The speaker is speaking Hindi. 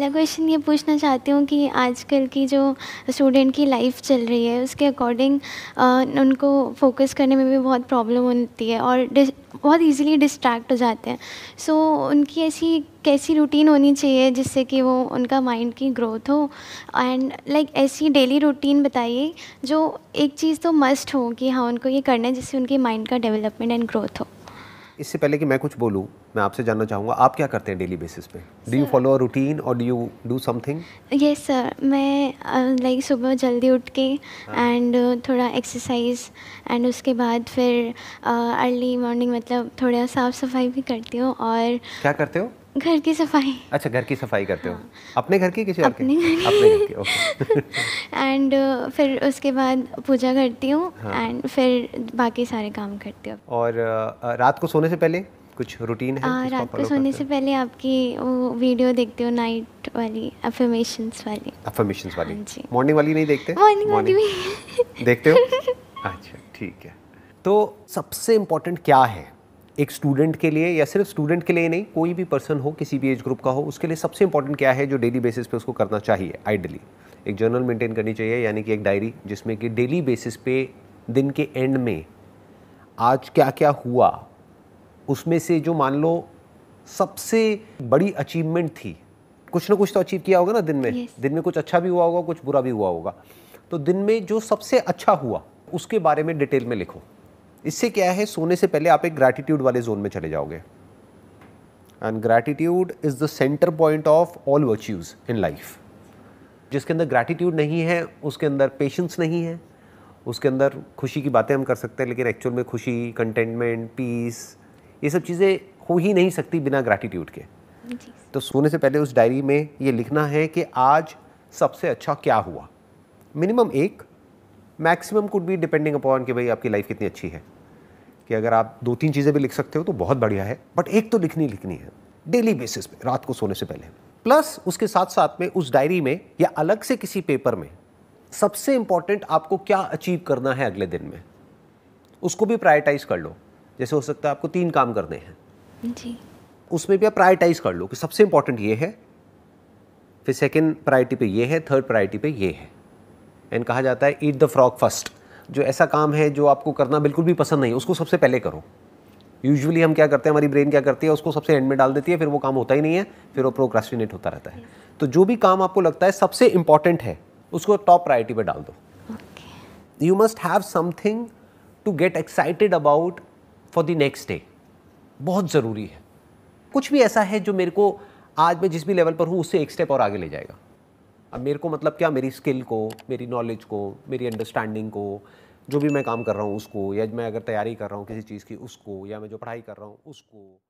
पहला क्वेश्चन ये पूछना चाहती हूँ कि आजकल की जो स्टूडेंट की लाइफ चल रही है उसके अकॉर्डिंग उनको फोकस करने में भी बहुत प्रॉब्लम होती है और बहुत इजीली डिस्ट्रैक्ट हो जाते हैं सो so, उनकी ऐसी कैसी रूटीन होनी चाहिए जिससे कि वो उनका माइंड की ग्रोथ हो एंड लाइक like, ऐसी डेली रूटीन बताइए जो एक चीज़ तो मस्ट हो कि हाँ उनको ये करना है जिससे उनके माइंड का डेवलपमेंट एंड ग्रोथ हो इससे पहले कि मैं कुछ बोलूँ मैं आपसे जानना चाहूँगा आप क्या करते हैं डेली बेसिस पे डू यू फॉलो रूटीन और do you do something yes sir मैं लाइक uh, like, सुबह जल्दी उठ के एंड हाँ। uh, थोड़ा एक्सरसाइज एंड उसके बाद फिर अर्ली uh, मॉर्निंग मतलब थोड़ा साफ़ सफाई भी करती हूँ और क्या करते हो घर की सफाई अच्छा घर की सफाई करते हो हाँ। अपने घर की किसी और अपने घर की ओके एंड uh, फिर उसके बाद पूजा करती हूँ एंड हाँ. फिर बाकी सारे काम करती हूँ और uh, uh, रात को सोने से पहले कुछ रूटीन है आ, रात को सोने से पहले आपकी वो वीडियो देखते हो नाइट वाली अफर्मेशंस वाली अफर्मेशंस वाली हाँ जी मॉर्निंग वाली नहीं देखते मॉर्निंग वाली भी देखते हो अच्छा ठीक है तो सबसे इम्पोर्टेंट क्या है एक स्टूडेंट के लिए या सिर्फ स्टूडेंट के लिए नहीं कोई भी पर्सन हो किसी भी एज ग्रुप का हो उसके लिए सबसे इंपॉर्टेंट क्या है जो डेली बेसिस पे उसको करना चाहिए आइडली एक जर्नल मेंटेन करनी चाहिए यानी कि एक डायरी जिसमें कि डेली बेसिस पे दिन के एंड में आज क्या क्या हुआ उसमें से जो मान लो सबसे बड़ी अचीवमेंट थी कुछ ना कुछ तो अचीव किया होगा ना दिन में yes. दिन में कुछ अच्छा भी हुआ होगा कुछ बुरा भी हुआ होगा तो दिन में जो सबसे अच्छा हुआ उसके बारे में डिटेल में लिखो इससे क्या है सोने से पहले आप एक ग्रैटिट्यूड वाले जोन में चले जाओगे and gratitude is the centre point of all virtues in life जिसके अंदर ग्रैटिट्यूड नहीं है उसके अंदर पेशेंस नहीं है उसके अंदर खुशी की बातें हम कर सकते हैं लेकिन एक्चुअल में खुशी कंटेंटमेंट पीस ये सब चीज़ें हो ही नहीं सकती बिना ग्रैटिट्यूड के तो सोने से पहले उस डायरी में ये लिखना है कि आज सबसे अच्छा क्या हुआ मिनिमम एक मैक्सिमम कुड भी डिपेंडिंग अपॉन कि भाई आपकी लाइफ कितनी अच्छी है कि अगर आप दो तीन चीज़ें भी लिख सकते हो तो बहुत बढ़िया है बट एक तो लिखनी लिखनी है डेली बेसिस पे रात को सोने से पहले प्लस उसके साथ साथ में उस डायरी में या अलग से किसी पेपर में सबसे इम्पॉर्टेंट आपको क्या अचीव करना है अगले दिन में उसको भी प्रायोरिटाइज कर लो जैसे हो सकता है आपको तीन काम करने हैं जी उसमें भी आप प्रायोरिटाइज कर लो कि सबसे इम्पॉर्टेंट ये है फिर सेकेंड प्रायोरिटी पे ये है थर्ड प्रायोरिटी पे ये है एंड कहा जाता है ईट द फ्रॉक फर्स्ट जो ऐसा काम है जो आपको करना बिल्कुल भी पसंद नहीं उसको सबसे पहले करो यूजुअली हम क्या करते हैं हमारी ब्रेन क्या करती है उसको सबसे एंड में डाल देती है फिर वो काम होता ही नहीं है फिर वो प्रोक्रास्टिनेट होता रहता है तो जो भी काम आपको लगता है सबसे इंपॉर्टेंट है उसको टॉप प्रायोरिटी पर डाल दो you must have something to get excited about for the next day बहुत ज़रूरी है कुछ भी ऐसा है जो मेरे को आज मैं जिस भी लेवल पर हूँ उससे एक स्टेप और आगे ले जाएगा अब मेरे को मतलब क्या मेरी स्किल को मेरी नॉलेज को मेरी अंडरस्टैंडिंग को जो भी मैं काम कर रहा हूँ उसको या मैं अगर तैयारी कर रहा हूँ किसी चीज़ की उसको या मैं जो पढ़ाई कर रहा हूँ उसको